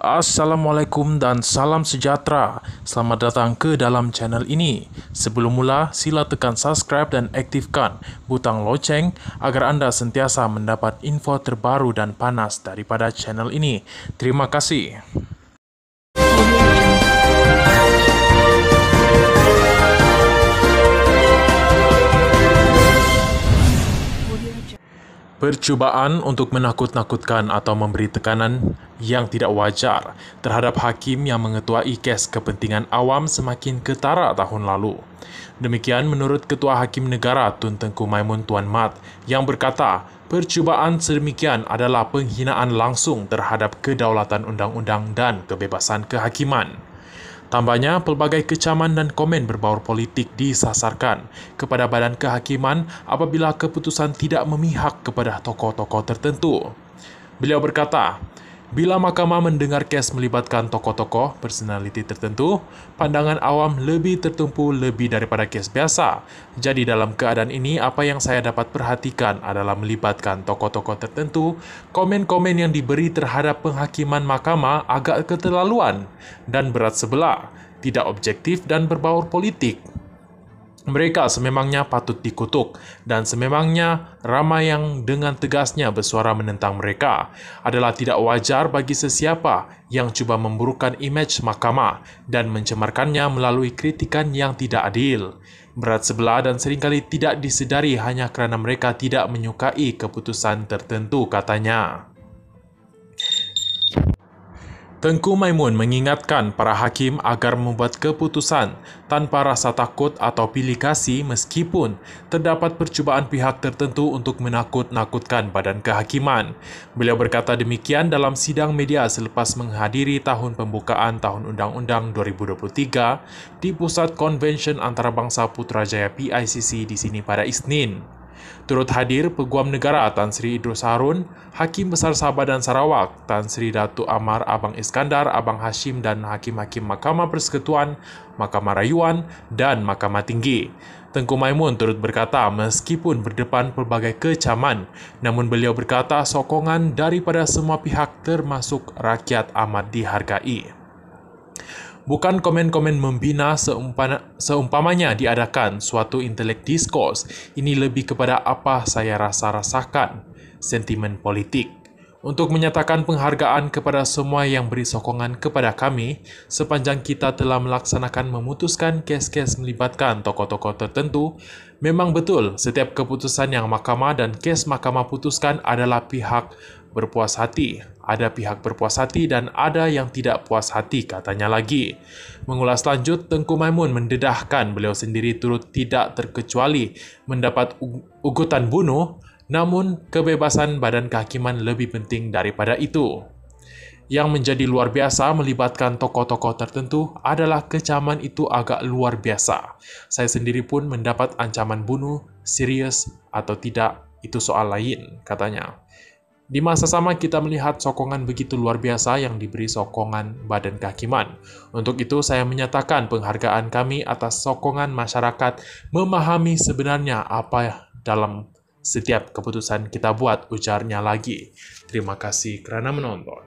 Assalamualaikum dan salam sejahtera. Selamat datang ke dalam channel ini. Sebelum mula, sila tekan subscribe dan aktifkan butang loceng agar anda sentiasa mendapat info terbaru dan panas daripada channel ini. Terima kasih. percubaan untuk menakut-nakutkan atau memberi tekanan yang tidak wajar terhadap hakim yang mengetuai kes kepentingan awam semakin ketara tahun lalu. Demikian menurut Ketua Hakim Negara Tun Tengku Maimun Tuan Mat yang berkata, percubaan sedemikian adalah penghinaan langsung terhadap kedaulatan undang-undang dan kebebasan kehakiman. Tambahnya, pelbagai kecaman dan komen berbaur politik disasarkan kepada badan kehakiman apabila keputusan tidak memihak kepada tokoh-tokoh tertentu. Beliau berkata, Bila mahkamah mendengar kes melibatkan tokoh-tokoh personaliti tertentu, pandangan awam lebih tertumpu lebih daripada kes biasa. Jadi dalam keadaan ini, apa yang saya dapat perhatikan adalah melibatkan tokoh-tokoh tertentu, komen-komen yang diberi terhadap penghakiman mahkamah agak keterlaluan dan berat sebelah, tidak objektif dan berbaur politik. Mereka sememangnya patut dikutuk, dan sememangnya ramai yang dengan tegasnya bersuara menentang mereka. Adalah tidak wajar bagi sesiapa yang cuba memburukkan imej mahkamah dan mencemarkannya melalui kritikan yang tidak adil. Berat sebelah dan seringkali tidak disedari hanya kerana mereka tidak menyukai keputusan tertentu, katanya. Tengku Maimun mengingatkan para hakim agar membuat keputusan tanpa rasa takut atau pilih kasih meskipun terdapat percubaan pihak tertentu untuk menakut-nakutkan badan kehakiman. Beliau berkata demikian dalam sidang media selepas menghadiri tahun pembukaan tahun Undang-Undang 2023 di Pusat Convention Antarabangsa Putrajaya PICC di sini pada Isnin. Turut hadir Peguam Negara Tan Sri Idrus Harun, Hakim Besar Sabah dan Sarawak, Tan Sri Datu Amar Abang Iskandar, Abang Hashim dan Hakim-Hakim Mahkamah Persekutuan, Mahkamah Rayuan dan Mahkamah Tinggi. Tengku Maimun turut berkata meskipun berdepan pelbagai kecaman, namun beliau berkata sokongan daripada semua pihak termasuk rakyat amat dihargai bukan komen-komen membina seumpana, seumpamanya diadakan suatu intelek diskurs. Ini lebih kepada apa saya rasa-rasakan, sentimen politik. Untuk menyatakan penghargaan kepada semua yang beri sokongan kepada kami, sepanjang kita telah melaksanakan memutuskan kes-kes melibatkan tokoh-tokoh tertentu, memang betul setiap keputusan yang mahkamah dan kes mahkamah putuskan adalah pihak berpuas hati, ada pihak berpuas hati dan ada yang tidak puas hati katanya lagi. Mengulas lanjut, Tengku Maimun mendedahkan beliau sendiri turut tidak terkecuali mendapat ugutan bunuh, namun kebebasan badan kehakiman lebih penting daripada itu. Yang menjadi luar biasa melibatkan tokoh-tokoh tertentu adalah kecaman itu agak luar biasa. Saya sendiri pun mendapat ancaman bunuh, serius atau tidak, itu soal lain, katanya. Di masa sama kita melihat sokongan begitu luar biasa yang diberi sokongan badan kehakiman. Untuk itu saya menyatakan penghargaan kami atas sokongan masyarakat memahami sebenarnya apa dalam setiap keputusan kita buat ujarnya lagi. Terima kasih karena menonton.